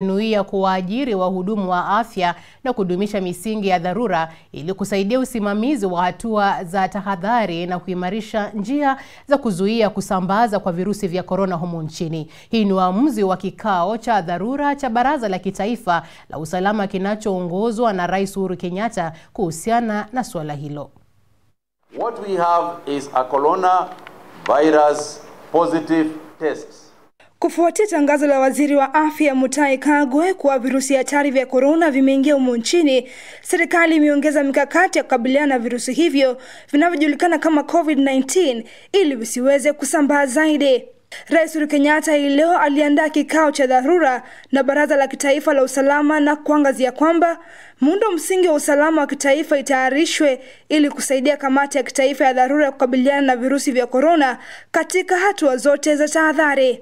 nuia kuwaajiri wahudumu wa afya na kudumisha misingi ya dharura ili kusaidia usimamizi wa hatua za tahadhari na kuimarisha njia za kuzuia kusambaza kwa virusi vya korona humu nchini. Hii ni uamuzi wa kikao cha dharura cha Baraza la Kitaifa la Usalama kinachoongozwa na Rais Uhuru Kenyatta kuhusiana na suala hilo. What we have is a corona virus positive test. Kufuatia tangazo la waziri wa afya Mutahi Kagwe kuwa virusi hatari vya korona vimeingia humo nchini, serikali imeongeza mikakati ya kukabiliana na virusi hivyo vinavyojulikana kama COVID-19 ili visiweze kusambaa zaidi. Rais Uhuru Kenyatta hii leo aliandaa kikao cha dharura na Baraza la Kitaifa la Usalama na kuangazia kwamba muundo msingi wa usalama wa kitaifa itayarishwe ili kusaidia kamati ya kitaifa ya dharura ya kukabiliana na virusi vya korona katika hatua zote za tahadhari.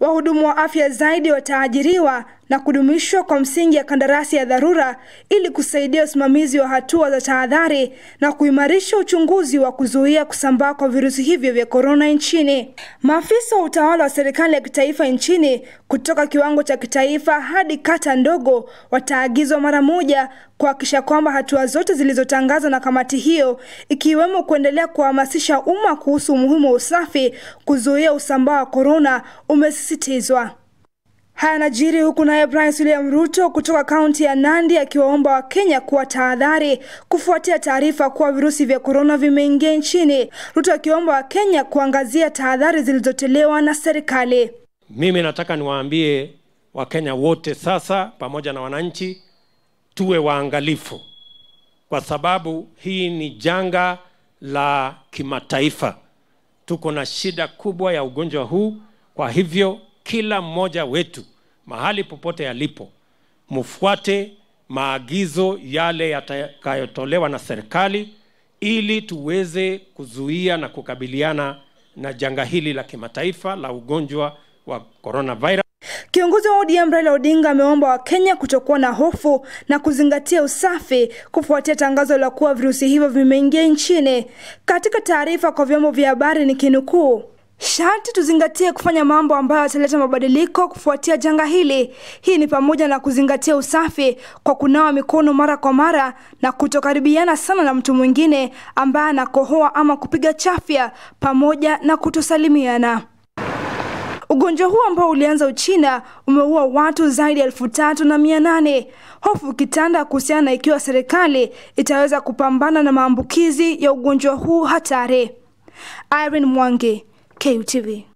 Wahudumu wa afya zaidi wataajiriwa na kudumishwa kwa msingi ya kandarasi ya dharura ili kusaidia usimamizi wa hatua za tahadhari na kuimarisha uchunguzi wa kuzuia kusambaa kwa virusi hivyo vya korona nchini. Maafisa wa utawala wa serikali ya kitaifa nchini kutoka kiwango cha kitaifa hadi kata ndogo wataagizwa mara moja kuhakikisha kwamba hatua zote zilizotangazwa na kamati hiyo ikiwemo kuendelea kuhamasisha umma kuhusu umuhimu wa usafi kuzuia usambaa wa korona umesisitizwa. Haya najiri huku naye Rais William Ruto kutoka kaunti ya Nandi akiwaomba Wakenya kuwa tahadhari kufuatia taarifa kuwa virusi vya korona vimeingia nchini. Ruto akiwaomba Wakenya kuangazia tahadhari zilizotolewa na serikali. Mimi nataka niwaambie Wakenya wote sasa, pamoja na wananchi, tuwe waangalifu, kwa sababu hii ni janga la kimataifa. Tuko na shida kubwa ya ugonjwa huu, kwa hivyo kila mmoja wetu mahali popote alipo, mfuate maagizo yale yatakayotolewa na serikali ili tuweze kuzuia na kukabiliana na janga hili la kimataifa la ugonjwa wa coronavirus. Kiongozi wa ODM Raila Odinga ameomba Wakenya kutokuwa na hofu na kuzingatia usafi kufuatia tangazo la kuwa virusi hivyo vimeingia nchini. Katika taarifa kwa vyombo vya habari nikinukuu, Sharti tuzingatie kufanya mambo ambayo yataleta mabadiliko kufuatia janga hili. Hii ni pamoja na kuzingatia usafi kwa kunawa mikono mara kwa mara na kutokaribiana sana na mtu mwingine ambaye anakohoa ama kupiga chafya, pamoja na kutosalimiana. Ugonjwa huu ambao ulianza Uchina umeua watu zaidi ya elfu tatu na mia nane hofu kitanda kuhusiana na ikiwa serikali itaweza kupambana na maambukizi ya ugonjwa huu hatari. Irene Mwangi TV.